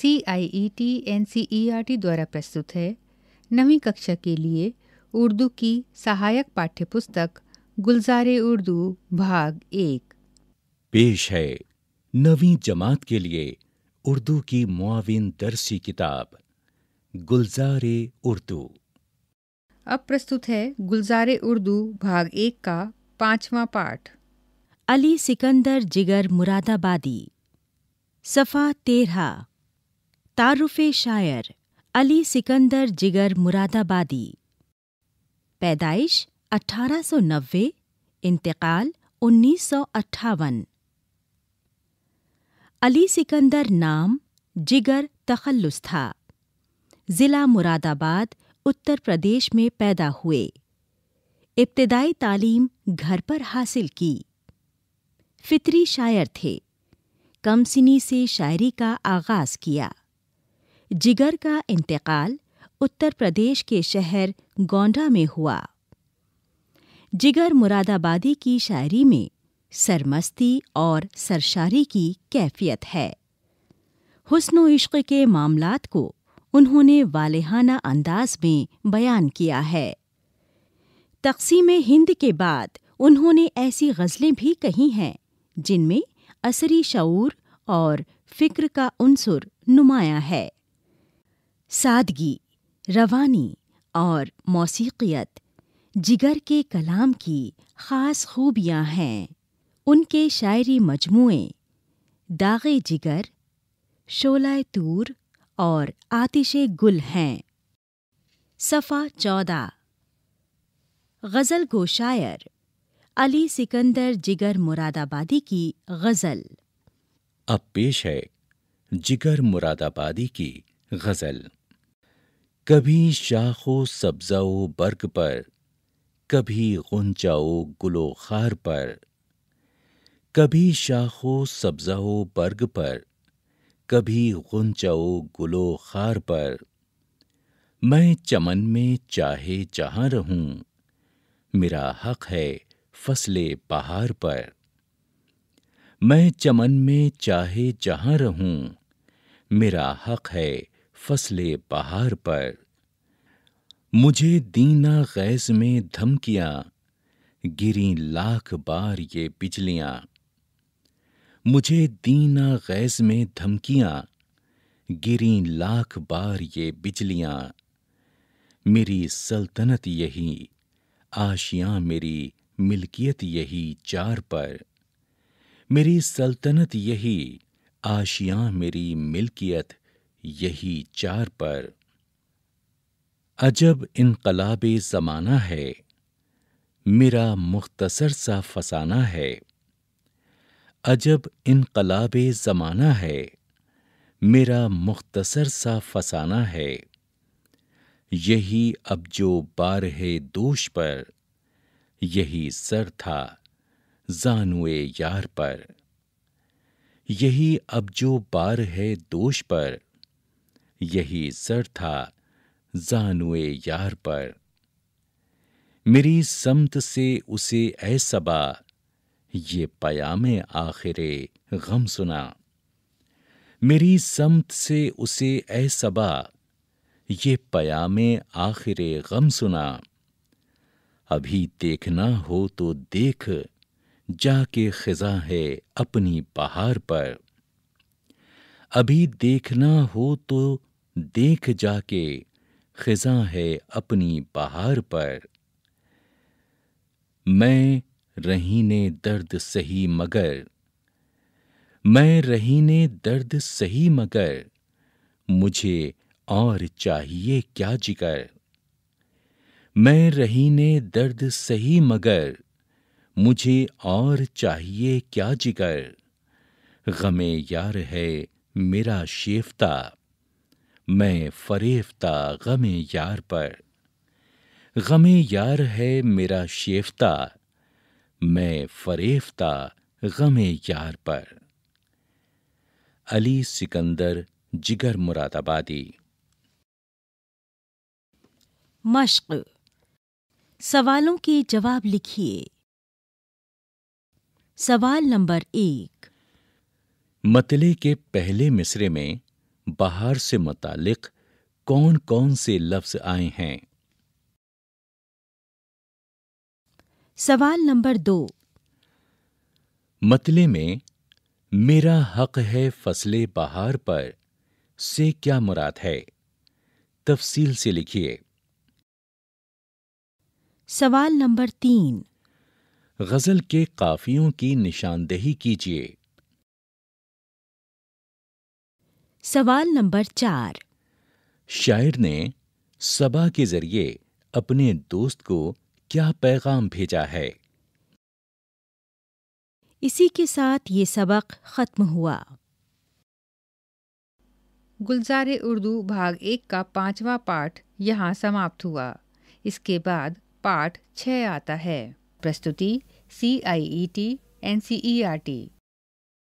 C I E T N C E R T द्वारा प्रस्तुत है नवीं कक्षा के लिए उर्दू की सहायक पाठ्यपुस्तक गुलजार उर्दू भाग एक पेश है नवीं जमात के लिए उर्दू की मुआविन दरसी किताब गुलजार उर्दू अब प्रस्तुत है गुलजार उर्दू भाग एक का पांचवा पाठ अली सिकंदर जिगर मुरादाबादी सफ़ा तेरह तारुफ शायर अली सिकंदर जिगर मुरादाबादी पैदाइश 1890 इंतकाल उन्नीस अली सिकंदर नाम जिगर तखल्लुस था ज़िला मुरादाबाद उत्तर प्रदेश में पैदा हुए इब्तदाई तालीम घर पर हासिल की फितरी शायर थे कमसिनी से शायरी का आगाज़ किया जिगर का इंतकाल उत्तर प्रदेश के शहर गोंडा में हुआ जिगर मुरादाबादी की शायरी में सरमस्ती और सरशारी की कैफियत है हुस्न इश्क के मामलात को उन्होंने वालेहाना अंदाज में बयान किया है तकसीम हिंद के बाद उन्होंने ऐसी गज़लें भी कही हैं जिनमें असरी शूर और फ़िक्र का अनसुर नुमाया है सादगी रवानी और मौसीकियत जिगर के कलाम की ख़ास खूबियाँ हैं उनके शायरी मजमुए दागे जिगर शोलाए तूर और आतिश गुल हैं सफ़ा चौदह गज़ल गो शायर अली सिकंदर जिगर मुरादाबादी की गज़ल अब पेश है जिगर मुरादाबादी की गज़ल कभी शाखो सब्जाओ बर्ग पर कभी गुंचाओ गुलो खार पर कभी शाखो सब्जाओ बर्ग पर कभी गुंचाओ गुलो खार पर मैं चमन में चाहे जहाँ रहूं मेरा हक है फसले पहाड़ पर मैं चमन में चाहे जहाँ रहूं मेरा हक है फसले पहाड़ पर मुझे दीना गैज में धमकियां गिरी लाख बार ये बिजलियां मुझे दीना गैज में धमकियां गिरी लाख बार ये बिजलियां मेरी सल्तनत यही आशियाँ मेरी मिल्कियत यही चार पर मेरी सल्तनत यही आशियाँ मेरी मिल्कियत यही चार पर अजब इनकलाब ज़माना है मेरा मुख्तसर सा फसाना है अजब इनकलाब ज़माना है मेरा मुख्तसर सा फसाना है यही अब जो बार है दोष पर यही सर था जानुए यार पर यही अब जो बार है दोष पर यही सर था जानुए यार पर मेरी समत से उसे ऐ सबा ये पयाम आखिरे गम सुना मेरी समत से उसे ऐ सबा ये पयाम आखिरे गम सुना अभी देखना हो तो देख जाके खिजा है अपनी बहार पर अभी देखना हो तो देख जाके खिजा है अपनी बहार पर मैं रहीने दर्द सही मगर मैं रहीने दर्द सही मगर मुझे और चाहिए क्या जिगर मैं रहीने दर्द सही मगर मुझे और चाहिए क्या जिगर गमे यार है मेरा शेफता मैं फरेफ्ता गम यार पर गम यार है मेरा शेफता मैं फरेफता गम यार पर अली सिकंदर जिगर मुरादाबादी मश्क सवालों के जवाब लिखिए सवाल नंबर एक मतले के पहले मिसरे में बाहर से मुतालिक कौन कौन से लफ्ज आए हैं सवाल नंबर दो मतले में मेरा हक है फसले बहार पर से क्या मुराद है तफसील से लिखिए सवाल नंबर तीन गजल के काफियों की निशानदेही कीजिए सवाल नंबर चार शायर ने सबा के जरिए अपने दोस्त को क्या पैगाम भेजा है इसी के साथ ये सबक ख़त्म हुआ गुलजार उर्दू भाग एक का पांचवा पाठ यहाँ समाप्त हुआ इसके बाद पाठ छ आता है प्रस्तुति C I E T N C E R T